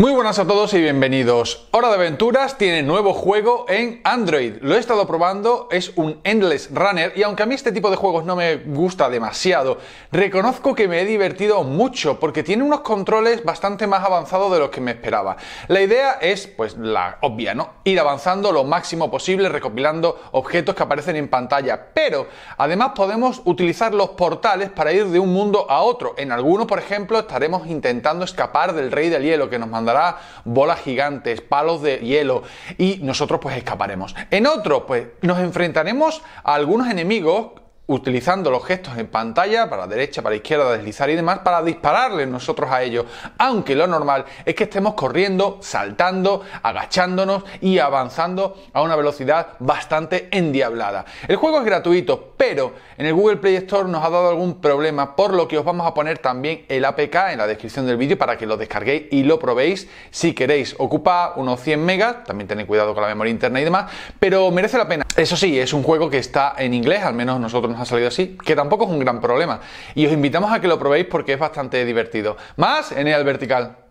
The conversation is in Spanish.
Muy buenas a todos y bienvenidos. Hora de Aventuras tiene nuevo juego en Android. Lo he estado probando, es un Endless Runner y aunque a mí este tipo de juegos no me gusta demasiado, reconozco que me he divertido mucho porque tiene unos controles bastante más avanzados de los que me esperaba. La idea es, pues, la obvia, ¿no? Ir avanzando lo máximo posible recopilando objetos que aparecen en pantalla, pero además podemos utilizar los portales para ir de un mundo a otro. En algunos, por ejemplo, estaremos intentando escapar del Rey del Hielo que nos manda bolas gigantes, palos de hielo y nosotros pues escaparemos. En otro pues nos enfrentaremos a algunos enemigos utilizando los gestos en pantalla, para la derecha, para izquierda, deslizar y demás, para dispararle nosotros a ellos. Aunque lo normal es que estemos corriendo, saltando, agachándonos y avanzando a una velocidad bastante endiablada. El juego es gratuito, pero en el Google Play Store nos ha dado algún problema, por lo que os vamos a poner también el APK en la descripción del vídeo para que lo descarguéis y lo probéis si queréis. Ocupa unos 100 megas, también tened cuidado con la memoria interna y demás, pero merece la pena. Eso sí, es un juego que está en inglés, al menos nosotros nos ha salido así, que tampoco es un gran problema. Y os invitamos a que lo probéis porque es bastante divertido. Más en el vertical.